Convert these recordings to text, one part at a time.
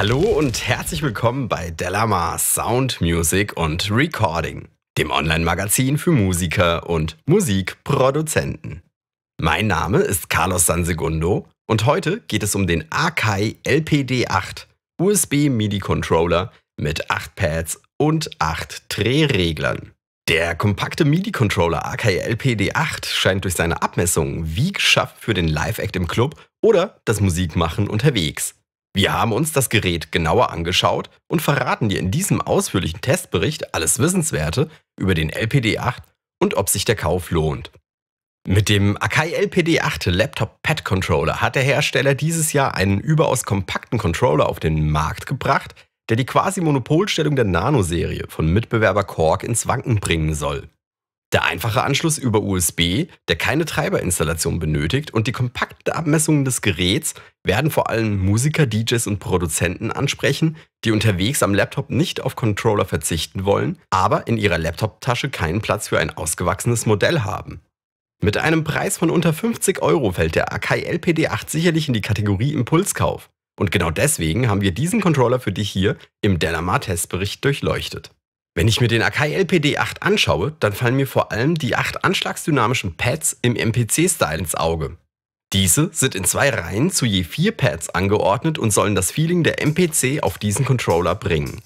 Hallo und herzlich willkommen bei Delamar Sound Music und Recording, dem Online-Magazin für Musiker und Musikproduzenten. Mein Name ist Carlos Sansegundo und heute geht es um den Akai LPD8 USB MIDI Controller mit 8 Pads und 8 Drehreglern. Der kompakte MIDI-Controller AKI LPD8 scheint durch seine Abmessungen wie geschafft für den Live-Act im Club oder das Musikmachen unterwegs. Wir haben uns das Gerät genauer angeschaut und verraten dir in diesem ausführlichen Testbericht alles Wissenswerte über den LPD8 und ob sich der Kauf lohnt. Mit dem Akai LPD8 Laptop Pad Controller hat der Hersteller dieses Jahr einen überaus kompakten Controller auf den Markt gebracht, der die quasi Monopolstellung der Nano-Serie von Mitbewerber Korg ins Wanken bringen soll. Der einfache Anschluss über USB, der keine Treiberinstallation benötigt und die kompakten Abmessungen des Geräts werden vor allem Musiker, DJs und Produzenten ansprechen, die unterwegs am Laptop nicht auf Controller verzichten wollen, aber in ihrer Laptoptasche keinen Platz für ein ausgewachsenes Modell haben. Mit einem Preis von unter 50 Euro fällt der Akai LPD8 sicherlich in die Kategorie Impulskauf. Und genau deswegen haben wir diesen Controller für dich hier im Delamar Testbericht durchleuchtet. Wenn ich mir den Akai LPD 8 anschaue, dann fallen mir vor allem die acht anschlagsdynamischen Pads im MPC-Style ins Auge. Diese sind in zwei Reihen zu je vier Pads angeordnet und sollen das Feeling der MPC auf diesen Controller bringen.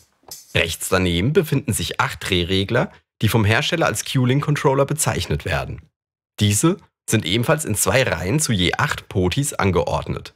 Rechts daneben befinden sich acht Drehregler, die vom Hersteller als Q-Link-Controller bezeichnet werden. Diese sind ebenfalls in zwei Reihen zu je acht Potis angeordnet.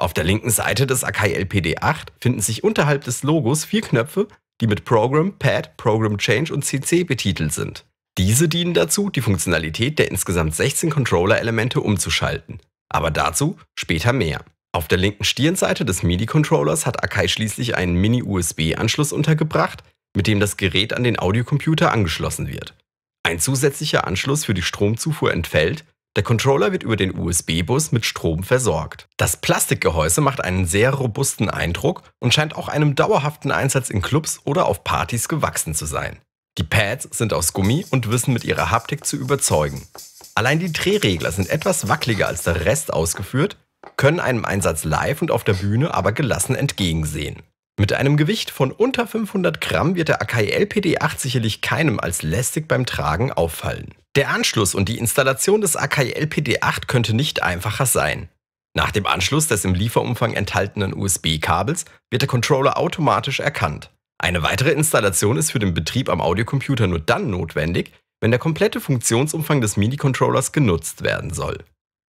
Auf der linken Seite des Akai LPD8 finden sich unterhalb des Logos vier Knöpfe, die mit Program, Pad, Program Change und CC betitelt sind. Diese dienen dazu, die Funktionalität der insgesamt 16 Controller-Elemente umzuschalten. Aber dazu später mehr. Auf der linken Stirnseite des MIDI-Controllers hat Akai schließlich einen Mini-USB-Anschluss untergebracht, mit dem das Gerät an den Audiocomputer angeschlossen wird. Ein zusätzlicher Anschluss für die Stromzufuhr entfällt, der Controller wird über den USB-Bus mit Strom versorgt. Das Plastikgehäuse macht einen sehr robusten Eindruck und scheint auch einem dauerhaften Einsatz in Clubs oder auf Partys gewachsen zu sein. Die Pads sind aus Gummi und wissen mit ihrer Haptik zu überzeugen. Allein die Drehregler sind etwas wackeliger als der Rest ausgeführt, können einem Einsatz live und auf der Bühne aber gelassen entgegensehen. Mit einem Gewicht von unter 500 Gramm wird der Akai LPD8 sicherlich keinem als lästig beim Tragen auffallen. Der Anschluss und die Installation des AKI LPD8 könnte nicht einfacher sein. Nach dem Anschluss des im Lieferumfang enthaltenen USB-Kabels wird der Controller automatisch erkannt. Eine weitere Installation ist für den Betrieb am Audiocomputer nur dann notwendig, wenn der komplette Funktionsumfang des MIDI-Controllers genutzt werden soll.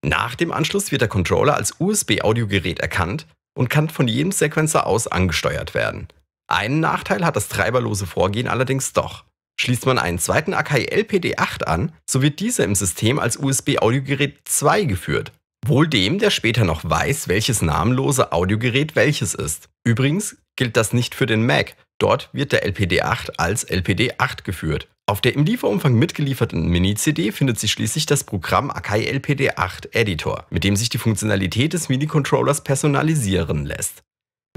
Nach dem Anschluss wird der Controller als USB-Audiogerät erkannt und kann von jedem Sequencer aus angesteuert werden. Einen Nachteil hat das treiberlose Vorgehen allerdings doch. Schließt man einen zweiten Akai LPD8 an, so wird dieser im System als USB-Audiogerät 2 geführt. Wohl dem, der später noch weiß, welches namenlose Audiogerät welches ist. Übrigens gilt das nicht für den Mac, dort wird der LPD8 als LPD8 geführt. Auf der im Lieferumfang mitgelieferten Mini-CD findet sich schließlich das Programm Akai LPD8 Editor, mit dem sich die Funktionalität des Mini-Controllers personalisieren lässt.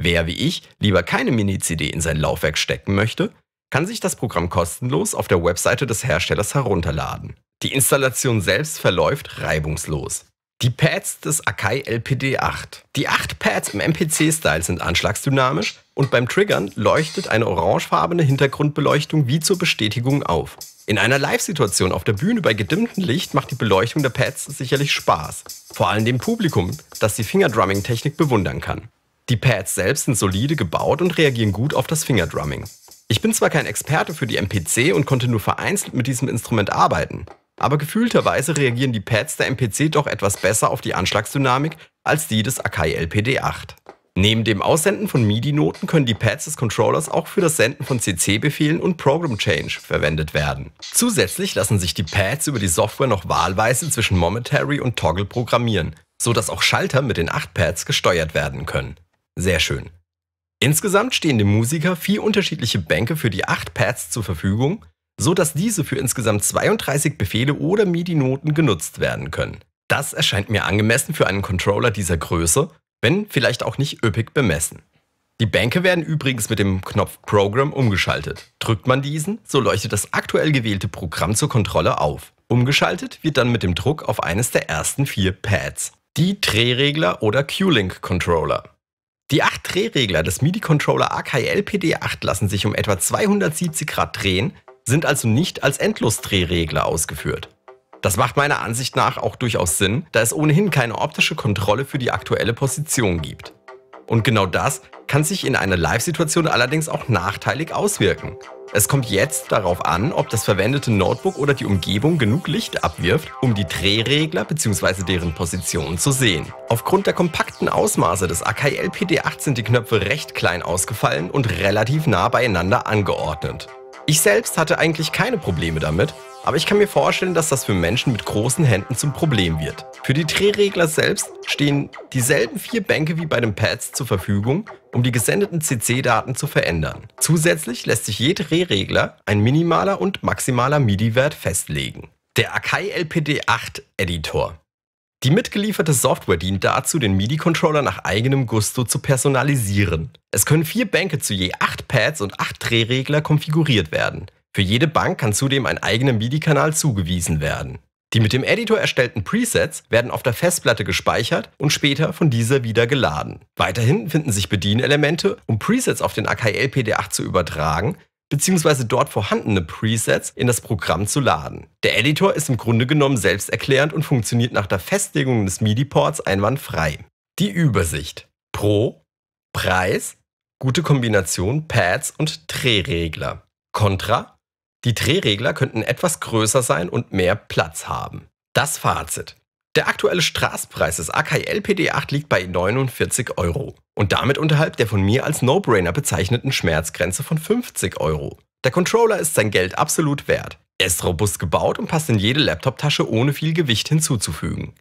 Wer wie ich lieber keine Mini-CD in sein Laufwerk stecken möchte, kann sich das Programm kostenlos auf der Webseite des Herstellers herunterladen. Die Installation selbst verläuft reibungslos. Die Pads des Akai LPD8. Die 8 Pads im MPC-Style sind anschlagsdynamisch und beim Triggern leuchtet eine orangefarbene Hintergrundbeleuchtung wie zur Bestätigung auf. In einer Live-Situation auf der Bühne bei gedimmtem Licht macht die Beleuchtung der Pads sicherlich Spaß. Vor allem dem Publikum, das die Fingerdrumming-Technik bewundern kann. Die Pads selbst sind solide gebaut und reagieren gut auf das Fingerdrumming. Ich bin zwar kein Experte für die MPC und konnte nur vereinzelt mit diesem Instrument arbeiten, aber gefühlterweise reagieren die Pads der MPC doch etwas besser auf die Anschlagsdynamik als die des Akai LPD-8. Neben dem Aussenden von MIDI-Noten können die Pads des Controllers auch für das Senden von CC-Befehlen und Program Change verwendet werden. Zusätzlich lassen sich die Pads über die Software noch wahlweise zwischen Momentary und Toggle programmieren, so dass auch Schalter mit den 8 Pads gesteuert werden können. Sehr schön. Insgesamt stehen dem Musiker vier unterschiedliche Bänke für die acht Pads zur Verfügung, so dass diese für insgesamt 32 Befehle oder MIDI-Noten genutzt werden können. Das erscheint mir angemessen für einen Controller dieser Größe, wenn vielleicht auch nicht üppig bemessen. Die Bänke werden übrigens mit dem Knopf Program umgeschaltet. Drückt man diesen, so leuchtet das aktuell gewählte Programm zur Kontrolle auf. Umgeschaltet wird dann mit dem Druck auf eines der ersten vier Pads, die Drehregler oder Q-Link-Controller. Die acht Drehregler des MIDI-Controller AKI-LPD8 lassen sich um etwa 270 Grad drehen, sind also nicht als Endlosdrehregler ausgeführt. Das macht meiner Ansicht nach auch durchaus Sinn, da es ohnehin keine optische Kontrolle für die aktuelle Position gibt. Und genau das kann sich in einer Live-Situation allerdings auch nachteilig auswirken. Es kommt jetzt darauf an, ob das verwendete Notebook oder die Umgebung genug Licht abwirft, um die Drehregler bzw. deren Position zu sehen. Aufgrund der kompakten Ausmaße des Akai LPD8 sind die Knöpfe recht klein ausgefallen und relativ nah beieinander angeordnet. Ich selbst hatte eigentlich keine Probleme damit, aber ich kann mir vorstellen, dass das für Menschen mit großen Händen zum Problem wird. Für die Drehregler selbst stehen dieselben vier Bänke wie bei den Pads zur Verfügung, um die gesendeten CC-Daten zu verändern. Zusätzlich lässt sich je Drehregler ein minimaler und maximaler MIDI-Wert festlegen. Der Akai LPD8 Editor. Die mitgelieferte Software dient dazu, den MIDI-Controller nach eigenem Gusto zu personalisieren. Es können vier Bänke zu je acht Pads und acht Drehregler konfiguriert werden. Für jede Bank kann zudem ein eigener MIDI-Kanal zugewiesen werden. Die mit dem Editor erstellten Presets werden auf der Festplatte gespeichert und später von dieser wieder geladen. Weiterhin finden sich Bedienelemente, um Presets auf den AKL PD8 zu übertragen bzw. dort vorhandene Presets in das Programm zu laden. Der Editor ist im Grunde genommen selbsterklärend und funktioniert nach der Festlegung des MIDI-Ports einwandfrei. Die Übersicht. Pro, Preis, gute Kombination Pads und Drehregler. Contra, die Drehregler könnten etwas größer sein und mehr Platz haben. Das Fazit. Der aktuelle Straßpreis des Akai LPD8 liegt bei 49 Euro und damit unterhalb der von mir als No-Brainer bezeichneten Schmerzgrenze von 50 Euro. Der Controller ist sein Geld absolut wert. Er ist robust gebaut und passt in jede Laptoptasche ohne viel Gewicht hinzuzufügen.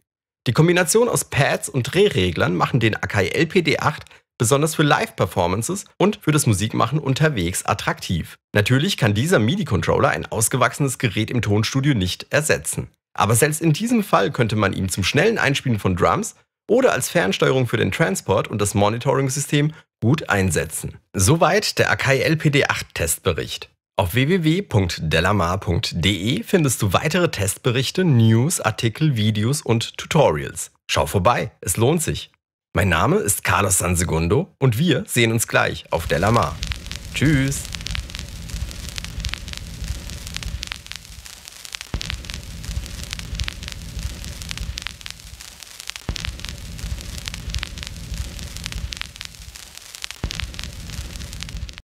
Die Kombination aus Pads und Drehreglern machen den Akai LPD8 besonders für Live-Performances und für das Musikmachen unterwegs attraktiv. Natürlich kann dieser MIDI-Controller ein ausgewachsenes Gerät im Tonstudio nicht ersetzen. Aber selbst in diesem Fall könnte man ihn zum schnellen Einspielen von Drums oder als Fernsteuerung für den Transport und das Monitoring-System gut einsetzen. Soweit der Akai LPD8-Testbericht. Auf www.delamar.de findest du weitere Testberichte, News, Artikel, Videos und Tutorials. Schau vorbei, es lohnt sich. Mein Name ist Carlos Sansegundo und wir sehen uns gleich auf Delamar. Tschüss!